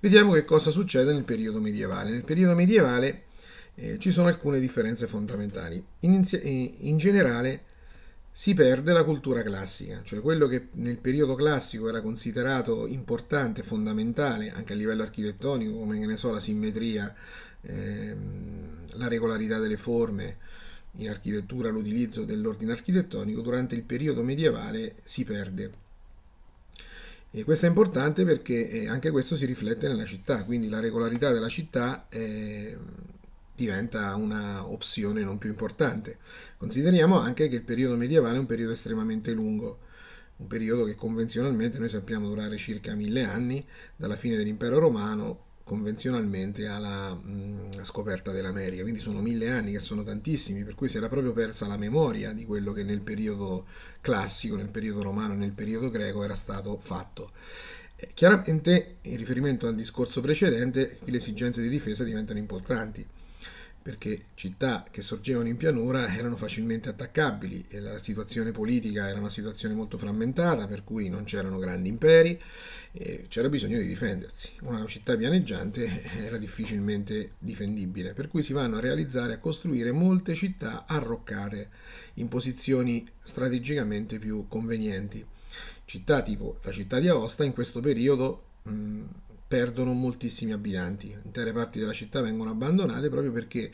Vediamo che cosa succede nel periodo medievale. Nel periodo medievale eh, ci sono alcune differenze fondamentali. Inizia eh, in generale si perde la cultura classica, cioè quello che nel periodo classico era considerato importante, fondamentale anche a livello architettonico, come ne so, la simmetria, ehm, la regolarità delle forme, in architettura l'utilizzo dell'ordine architettonico, durante il periodo medievale si perde e questo è importante perché eh, anche questo si riflette nella città, quindi la regolarità della città eh, diventa un'opzione non più importante. Consideriamo anche che il periodo medievale è un periodo estremamente lungo, un periodo che convenzionalmente noi sappiamo durare circa mille anni, dalla fine dell'impero romano convenzionalmente alla mh, mm, scoperta dell'America, quindi sono mille anni che sono tantissimi, per cui si era proprio persa la memoria di quello che nel periodo classico, nel periodo romano nel periodo greco era stato fatto. Eh, chiaramente, in riferimento al discorso precedente, qui le esigenze di difesa diventano importanti perché città che sorgevano in pianura erano facilmente attaccabili e la situazione politica era una situazione molto frammentata, per cui non c'erano grandi imperi, c'era bisogno di difendersi. Una città pianeggiante era difficilmente difendibile, per cui si vanno a realizzare, e a costruire molte città arroccate in posizioni strategicamente più convenienti. Città tipo la città di Aosta in questo periodo perdono moltissimi abitanti. Intere parti della città vengono abbandonate proprio perché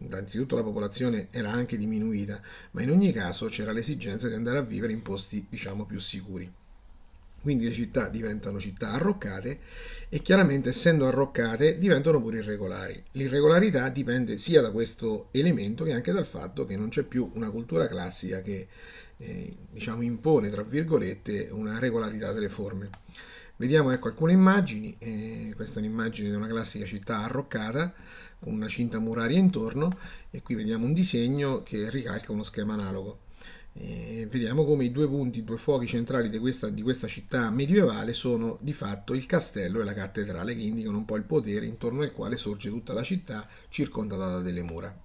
innanzitutto la popolazione era anche diminuita, ma in ogni caso c'era l'esigenza di andare a vivere in posti diciamo più sicuri. Quindi le città diventano città arroccate e chiaramente essendo arroccate diventano pure irregolari. L'irregolarità dipende sia da questo elemento che anche dal fatto che non c'è più una cultura classica che eh, diciamo impone, tra virgolette, una regolarità delle forme. Vediamo ecco alcune immagini, eh, questa è un'immagine di una classica città arroccata con una cinta muraria intorno e qui vediamo un disegno che ricalca uno schema analogo. Eh, vediamo come i due punti, i due fuochi centrali di questa, di questa, città medievale sono di fatto il castello e la cattedrale che indicano un po' il potere intorno al quale sorge tutta la città circondata da delle mura.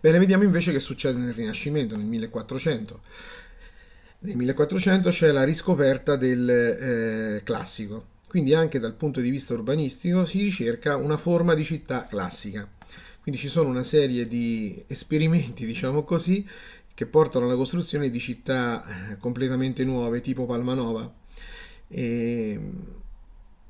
Bene, vediamo invece che succede nel Rinascimento, nel 1400. Nel 1400 c'è la riscoperta del eh, classico, quindi anche dal punto di vista urbanistico si ricerca una forma di città classica. Quindi ci sono una serie di esperimenti, diciamo così, che portano alla costruzione di città eh, completamente nuove, tipo Palmanova. E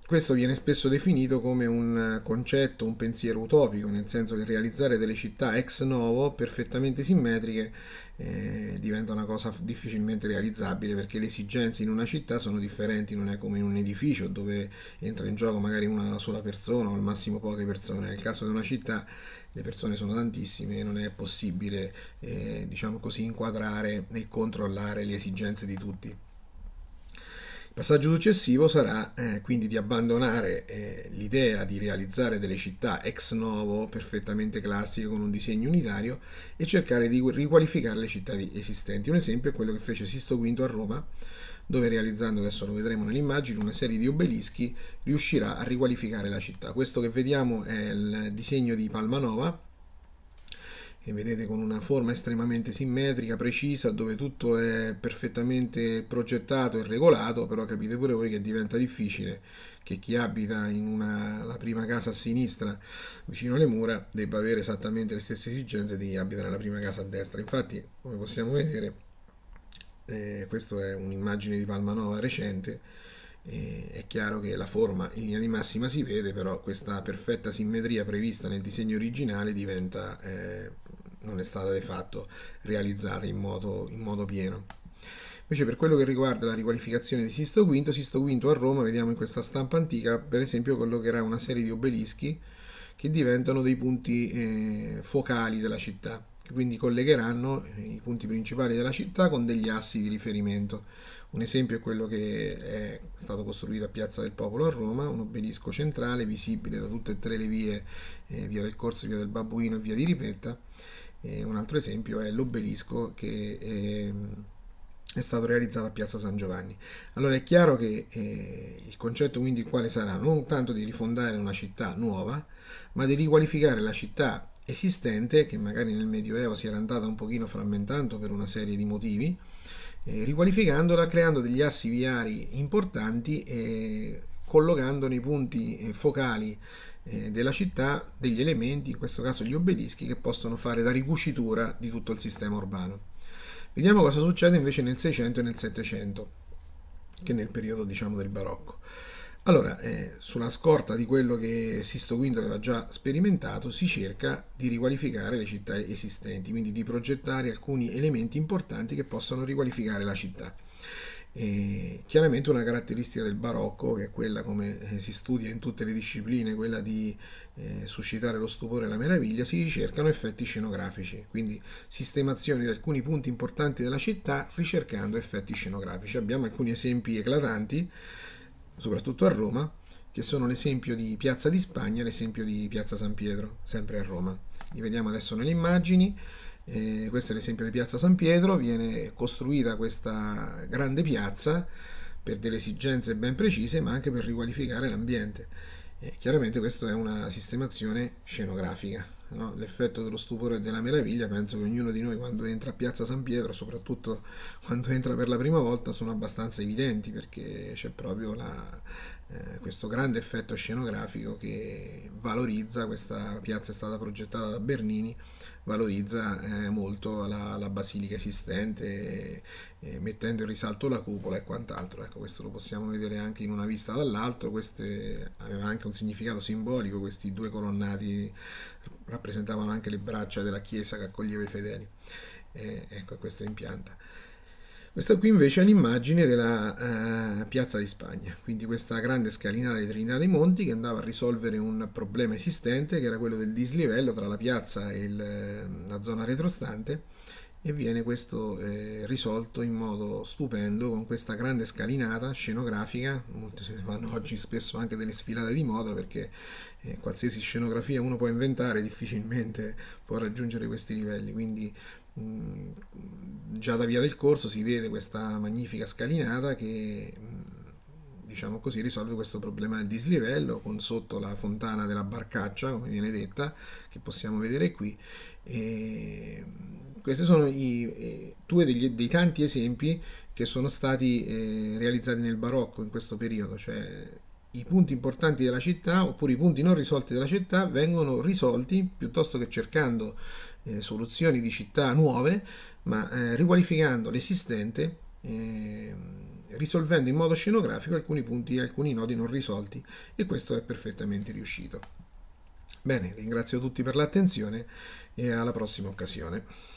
questo viene spesso definito come un concetto, un pensiero utopico, nel senso che realizzare delle città ex novo perfettamente simmetriche eh, diventa una cosa difficilmente realizzabile perché le esigenze in una città sono differenti, non è come in un edificio dove entra in gioco magari una sola persona o al massimo poche persone. Nel caso di una città le persone sono tantissime e non è possibile eh, diciamo così, inquadrare e controllare le esigenze di tutti passaggio successivo sarà eh, quindi di abbandonare eh, l'idea di realizzare delle città ex novo, perfettamente classiche, con un disegno unitario e cercare di riqualificare le città esistenti. Un esempio è quello che fece Sisto V a Roma, dove realizzando, adesso lo vedremo nell'immagine, una serie di obelischi riuscirà a riqualificare la città. Questo che vediamo è il disegno di Palmanova, e vedete con una forma estremamente simmetrica, precisa, dove tutto è perfettamente progettato e regolato, però capite pure voi che diventa difficile che chi abita in una, la prima casa a sinistra vicino alle mura debba avere esattamente le stesse esigenze di chi abita nella prima casa a destra. Infatti, come possiamo vedere, eh, questa è un'immagine di Palmanova recente, è chiaro che la forma in linea di massima si vede, però questa perfetta simmetria prevista nel disegno originale diventa... Eh, non è stata di fatto realizzata in modo, in modo pieno. Invece per quello che riguarda la riqualificazione di Sisto V, Sisto V a Roma, vediamo in questa stampa antica, per esempio collocherà una serie di obelischi che diventano dei punti eh, focali della città, che quindi collegheranno eh, i punti principali della città con degli assi di riferimento. Un esempio è quello che è stato costruito a Piazza del Popolo a Roma, un obelisco centrale visibile da tutte e tre le vie, eh, via del Corso, via del Babbuino e via di Ripetta, eh, un altro esempio è l'obelisco che eh, è stato realizzato a Piazza San Giovanni. Allora è chiaro che eh, il concetto quindi quale sarà? Non tanto di rifondare una città nuova, ma di riqualificare la città esistente, che magari nel Medioevo si era andata un pochino frammentando per una serie di motivi, eh, riqualificandola, creando degli assi viari importanti, e collocando nei punti eh, focali eh, della città degli elementi, in questo caso gli obelischi, che possono fare da ricucitura di tutto il sistema urbano. Vediamo cosa succede invece nel 600 e nel 700, che nel periodo diciamo del barocco. Allora, eh, sulla scorta di quello che Sisto V aveva già sperimentato, si cerca di riqualificare le città esistenti, quindi di progettare alcuni elementi importanti che possano riqualificare la città. E chiaramente una caratteristica del barocco, che è quella come eh, si studia in tutte le discipline, quella di eh, suscitare lo stupore e la meraviglia, si ricercano effetti scenografici, quindi sistemazioni di alcuni punti importanti della città ricercando effetti scenografici. Abbiamo alcuni esempi eclatanti, soprattutto a Roma, che sono l'esempio di Piazza di Spagna e l'esempio di Piazza San Pietro, sempre a Roma. Li vediamo adesso nelle immagini. Eh, questo è l'esempio di Piazza San Pietro, viene costruita questa grande piazza per delle esigenze ben precise, ma anche per riqualificare l'ambiente. Eh, chiaramente questa è una sistemazione scenografica. No? L'effetto dello stupore e della meraviglia penso che ognuno di noi quando entra a Piazza San Pietro, soprattutto quando entra per la prima volta, sono abbastanza evidenti perché c'è proprio la, eh, questo grande effetto scenografico che valorizza questa piazza è stata progettata da Bernini valorizza eh, molto la, la, basilica esistente e, eh, mettendo in risalto la cupola e quant'altro ecco questo lo possiamo vedere anche in una vista dall'alto queste aveva anche un significato simbolico questi due colonnati rappresentavano anche le braccia della chiesa che accoglieva i fedeli eh, ecco questo impianta questa qui invece è l'immagine della eh, piazza di Spagna, quindi questa grande scalinata di Trinità dei Monti che andava a risolvere un problema esistente che era quello del dislivello tra la piazza e il, eh, la zona retrostante e viene questo eh, risolto in modo stupendo con questa grande scalinata scenografica, molte si fanno oggi spesso anche delle sfilate di moda perché eh, qualsiasi scenografia uno può inventare difficilmente può raggiungere questi livelli, quindi mh, mm, già da via del corso si vede questa magnifica scalinata che diciamo così risolve questo problema del dislivello con sotto la fontana della barcaccia come viene detta che possiamo vedere qui e questi sono i, due degli, dei tanti esempi che sono stati eh, realizzati nel barocco in questo periodo cioè i punti importanti della città oppure i punti non risolti della città vengono risolti piuttosto che cercando eh, soluzioni di città nuove, ma eh, riqualificando l'esistente, eh, risolvendo in modo scenografico alcuni punti e alcuni nodi non risolti e questo è perfettamente riuscito. Bene, ringrazio tutti per l'attenzione e alla prossima occasione.